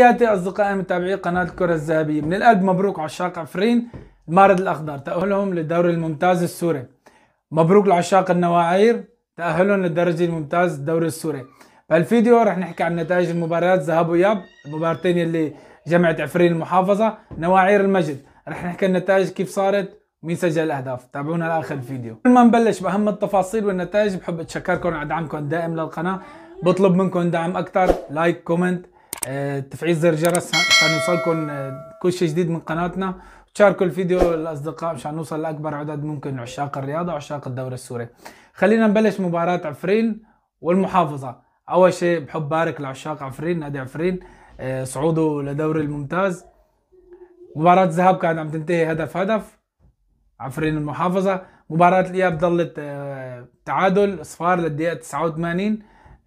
تحياتي أصدقائي متابعي قناة الكرة الذهبية من القلب مبروك عشاق عفرين المارد الأخضر تأهلهم للدوري الممتاز السوري مبروك لعشاق النواعير تأهلهم للدرجة الممتاز الدوري السوري بهالفيديو رح نحكي عن نتائج المباريات ذهاب وإياب المباراتين اللي جمعت عفرين المحافظة نواعير المجد رح نحكي النتائج كيف صارت مين سجل الاهداف تابعونا لاخر الفيديو قبل ما نبلش باهم التفاصيل والنتائج بحب اتشكركم على دعمكم الدائم للقناه بطلب منكم دعم اكثر لايك كومنت آه، تفعيل زر الجرس عشان يوصلكم آه، كل شيء جديد من قناتنا شاركوا الفيديو للاصدقاء مشان نوصل لاكبر عدد ممكن من عشاق الرياضه وعشاق الدوري السوري خلينا نبلش مباراه عفرين والمحافظه اول شيء بحب بارك لعشاق عفرين نادي عفرين آه، صعوده لدوري الممتاز مباراة الذهاب كانت عم تنتهي هدف هدف عفرين المحافظة مباراة الإياب ضلت تعادل اصفار للدقيقة 89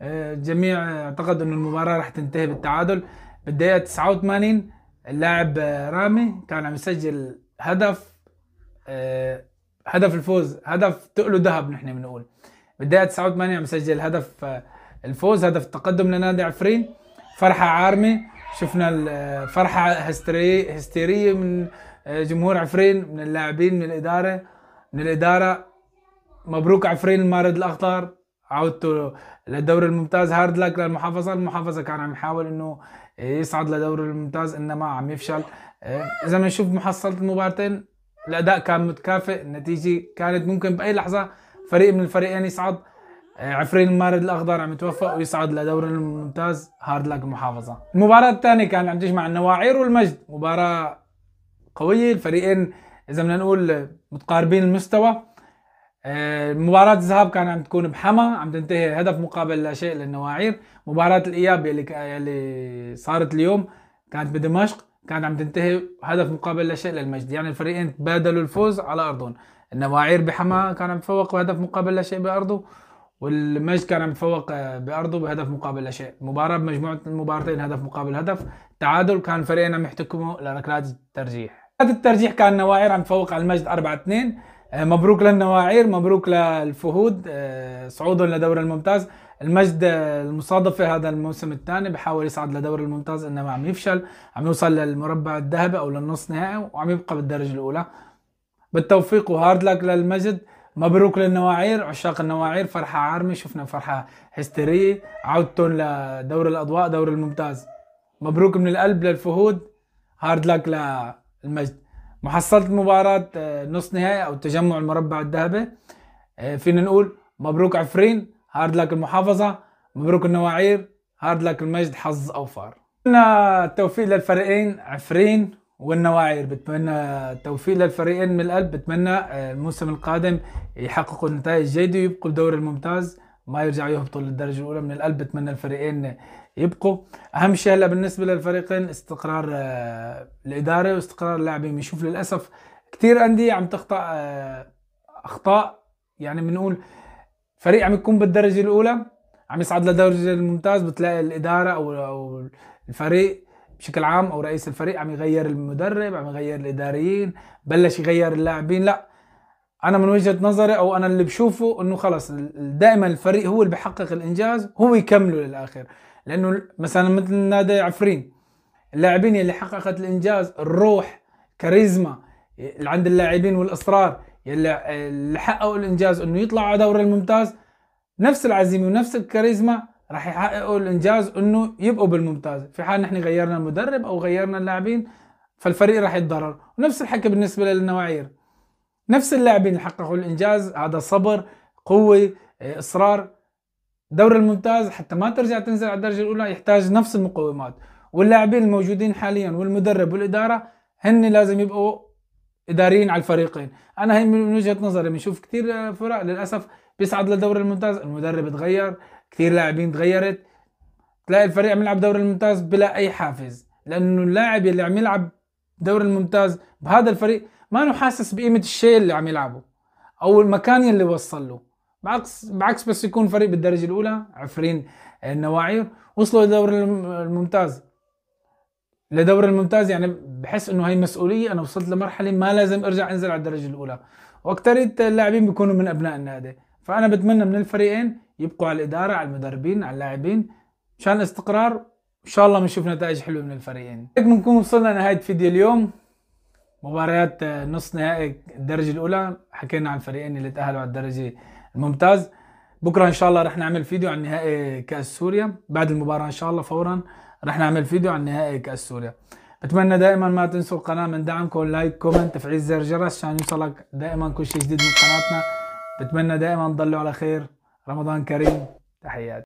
الجميع اعتقد انه المباراه راح تنتهي بالتعادل بالدقيقه 89 اللاعب رامي كان عم يسجل هدف آه، هدف الفوز هدف تقله ذهب نحن بنقول بالدقيقه 89 عم يسجل هدف آه، الفوز هدف التقدم لنادي عفرين فرحه عارمه شفنا الفرحه آه، هستيريه من جمهور عفرين من اللاعبين من الاداره من الاداره مبروك عفرين المارد الاخضر عودته للدوري الممتاز هارد لك للمحافظه المحافظه كان عم يحاول انه يصعد لدوري الممتاز انما عم يفشل إيه، اذا نشوف محصله المباراتين الاداء كان متكافئ النتيجه كانت ممكن باي لحظه فريق من الفريقين يصعد إيه، عفرين المارد الاخضر عم يتوفق ويصعد لدوري الممتاز هارد لك المحافظه المباراه الثانيه كان عم تجمع النواعير والمجد مباراه قويه الفريقين اذا بدنا نقول متقاربين المستوى آه، مباراة الذهاب كانت عم تكون بحما عم تنتهي هدف مقابل لا شيء للنواعير، مباراة الإياب اللي اللي صارت اليوم كانت بدمشق كانت عم تنتهي هدف مقابل لا شيء للمجد، يعني الفريقين تبادلوا الفوز على أرضهم، النواعير بحما كان عم تفوق بهدف مقابل لا شيء بأرضه والمجد كان عم يتفوق آه، بأرضه بهدف مقابل لا شيء، مباراة بمجموعة المباراتين هدف مقابل هدف، تعادل كان الفريقين عم يحتكموا لركلات الترجيح. الترجيح كان النواعير عم تفوق على المجد 4 2 آه، مبروك للنواعير مبروك للفهود آه، صعودهم لدور الممتاز المجد آه، المصادفة هذا الموسم الثاني بحاول يصعد لدور الممتاز انما عم يفشل عم يوصل للمربع الذهبي او للنص نهائي وعم يبقى بالدرجه الاولى بالتوفيق وهارد لك للمجد مبروك للنواعير عشاق النواعير فرحه عارمه شفنا فرحه هستيريه عودتهم لدور الاضواء دور الممتاز مبروك من القلب للفهود هارد لك للمجد محصلة مباراة آه، نص نهائي او تجمع المربع الذهبي آه، فينا نقول مبروك عفرين هارد لك المحافظة مبروك النواعير هارد لك المجد حظ اوفر بتمنى التوفيق للفريقين عفرين والنواعير بتمنى التوفيق للفريقين من القلب بتمنى آه، الموسم القادم يحققوا نتائج جيدة ويبقوا الدوري الممتاز وما يرجعوا يهبطوا للدرجه الاولى من القلب بتمنى الفريقين يبقوا اهم شيء هلا بالنسبه للفريقين استقرار آه، الاداره واستقرار اللاعبين بنشوف للاسف كثير انديه عم تخطا آه، اخطاء يعني بنقول فريق عم يكون بالدرجه الاولى عم يصعد لدرجه الممتاز بتلاقي الاداره او الفريق بشكل عام او رئيس الفريق عم يغير المدرب عم يغير الاداريين بلش يغير اللاعبين لا انا من وجهه نظري او انا اللي بشوفه انه خلص دائما الفريق هو اللي بحقق الانجاز هو يكمله للاخر لانه مثلا مثل نادي عفرين اللاعبين اللي حققت الانجاز الروح كاريزما اللي عند اللاعبين والاصرار يلي اللي حققوا الانجاز انه يطلعوا على دوري الممتاز نفس العزيمه ونفس الكاريزما راح يحققوا الانجاز انه يبقوا بالممتاز في حال نحن غيرنا المدرب او غيرنا اللاعبين فالفريق راح يتضرر ونفس الحكي بالنسبه للنواعير نفس اللاعبين اللي حققوا الانجاز هذا صبر قوه اصرار دور الممتاز حتى ما ترجع تنزل على الدرجه الاولى يحتاج نفس المقومات واللاعبين الموجودين حاليا والمدرب والاداره هن لازم يبقوا اداريين على الفريقين انا هي من وجهه نظري بنشوف كثير فرق للاسف بيصعد للدوري الممتاز المدرب تغير كثير لاعبين تغيرت تلاقي الفريق عم يلعب دوري الممتاز بلا اي حافز لانه اللاعب اللي عم يلعب دوري الممتاز بهذا الفريق ما انه حاسس بقيمه الشيء اللي عم يلعبه او المكان اللي وصل له بعكس بعكس بس يكون فريق بالدرجه الاولى عفرين آه، النواعير وصلوا لدور الممتاز لدور الممتاز يعني بحس انه هي مسؤوليه انا وصلت لمرحله ما لازم ارجع انزل على الدرجه الاولى واكثريه اللاعبين بيكونوا من ابناء النادي فانا بتمنى من الفريقين يبقوا على الاداره على المدربين على اللاعبين مشان الاستقرار ان شاء الله بنشوف نتائج حلوه من الفريقين هيك بنكون وصلنا لنهايه فيديو اليوم مباريات آه، نص نهائي الدرجه الاولى حكينا عن الفريقين اللي تاهلوا على الدرجه الممتاز بكره ان شاء الله رح نعمل فيديو عن نهائي كاس سوريا بعد المباراه ان شاء الله فورا رح نعمل فيديو عن نهائي كاس سوريا بتمنى دائما ما تنسوا القناه من دعمكم لايك كومنت تفعيل زر الجرس عشان يوصلك دائما كل شيء جديد من قناتنا بتمنى دائما تضلوا على خير رمضان كريم تحياتي